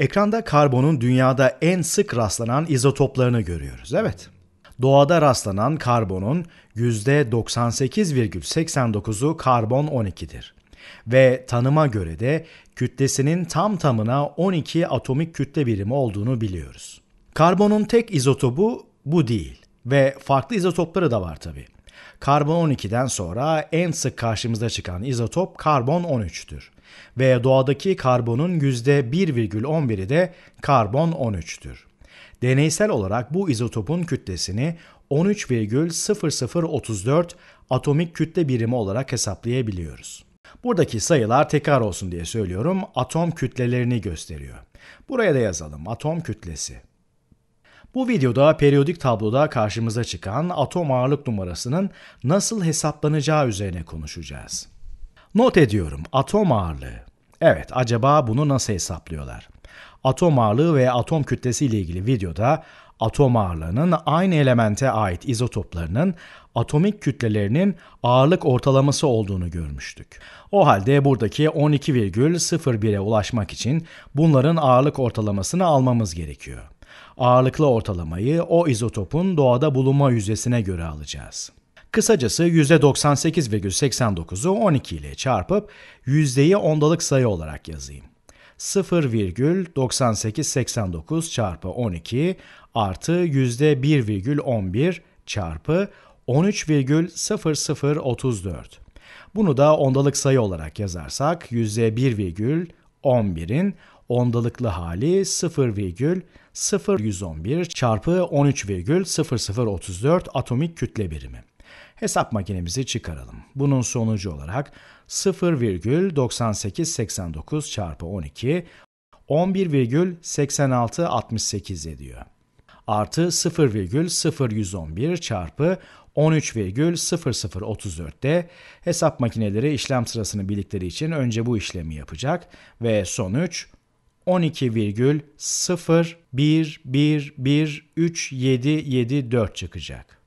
Ekranda karbonun dünyada en sık rastlanan izotoplarını görüyoruz. Evet. Doğada rastlanan karbonun %98,89'u karbon 12'dir ve tanıma göre de kütlesinin tam tamına 12 atomik kütle birimi olduğunu biliyoruz. Karbonun tek izotopu bu değil ve farklı izotopları da var tabi. Karbon 12'den sonra en sık karşımıza çıkan izotop karbon 13'tür ve doğadaki karbonun %1,11'i de karbon 13'tür. Deneysel olarak bu izotopun kütlesini 13,0034 atomik kütle birimi olarak hesaplayabiliyoruz. Buradaki sayılar tekrar olsun diye söylüyorum. Atom kütlelerini gösteriyor. Buraya da yazalım atom kütlesi. Bu videoda periyodik tabloda karşımıza çıkan atom ağırlık numarasının nasıl hesaplanacağı üzerine konuşacağız. Not ediyorum atom ağırlığı. Evet acaba bunu nasıl hesaplıyorlar? Atom ağırlığı ve atom kütlesi ile ilgili videoda atom ağırlığının aynı elemente ait izotoplarının atomik kütlelerinin ağırlık ortalaması olduğunu görmüştük. O halde buradaki 12,01'e ulaşmak için bunların ağırlık ortalamasını almamız gerekiyor. Ağırlıklı ortalamayı o izotopun doğada bulunma yüzdesine göre alacağız. Kısacası %98,89'u 12 ile çarpıp yüzdeyi ondalık sayı olarak yazayım. 0,9889 çarpı 12 artı %1,11 çarpı 13,0034. Bunu da ondalık sayı olarak yazarsak %1,11'in ondalıklı hali 0,0111 çarpı 13,0034 atomik kütle birimi. Hesap makinemizi çıkaralım. Bunun sonucu olarak 0,9889 çarpı 12 11,8668 ediyor. Artı 0,0111 çarpı 13,0034'te hesap makineleri işlem sırasını bildikleri için önce bu işlemi yapacak ve sonuç 12,01113774 çıkacak.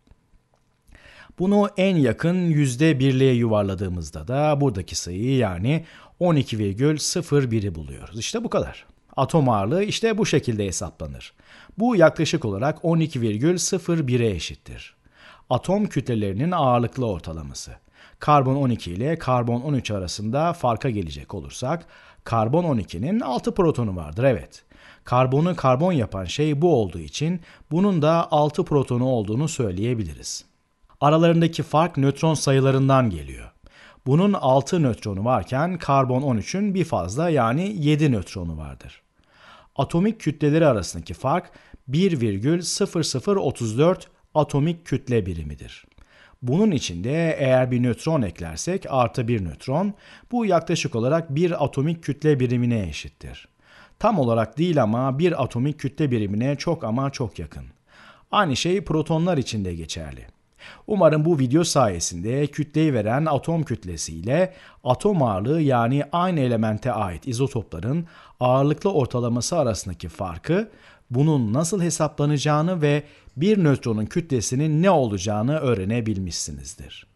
Bunu en yakın yüzde birliğe yuvarladığımızda da buradaki sayıyı yani 12,01'i buluyoruz. İşte bu kadar. Atom ağırlığı işte bu şekilde hesaplanır. Bu yaklaşık olarak 12,01'e eşittir. Atom kütlelerinin ağırlıklı ortalaması. Karbon 12 ile karbon 13 arasında farka gelecek olursak Karbon 12'nin 6 protonu vardır evet. Karbonu karbon yapan şey bu olduğu için bunun da 6 protonu olduğunu söyleyebiliriz. Aralarındaki fark nötron sayılarından geliyor. Bunun 6 nötronu varken karbon 13'ün bir fazla yani 7 nötronu vardır. Atomik kütleleri arasındaki fark 1,0034 atomik kütle birimidir. Bunun içinde eğer bir nötron eklersek artı bir nötron bu yaklaşık olarak bir atomik kütle birimine eşittir. Tam olarak değil ama bir atomik kütle birimine çok ama çok yakın. Aynı şey protonlar için de geçerli. Umarım bu video sayesinde kütleyi veren atom kütlesi ile atom ağırlığı yani aynı elemente ait izotopların ağırlıklı ortalaması arasındaki farkı bunun nasıl hesaplanacağını ve bir nötronun kütlesinin ne olacağını öğrenebilmişsinizdir.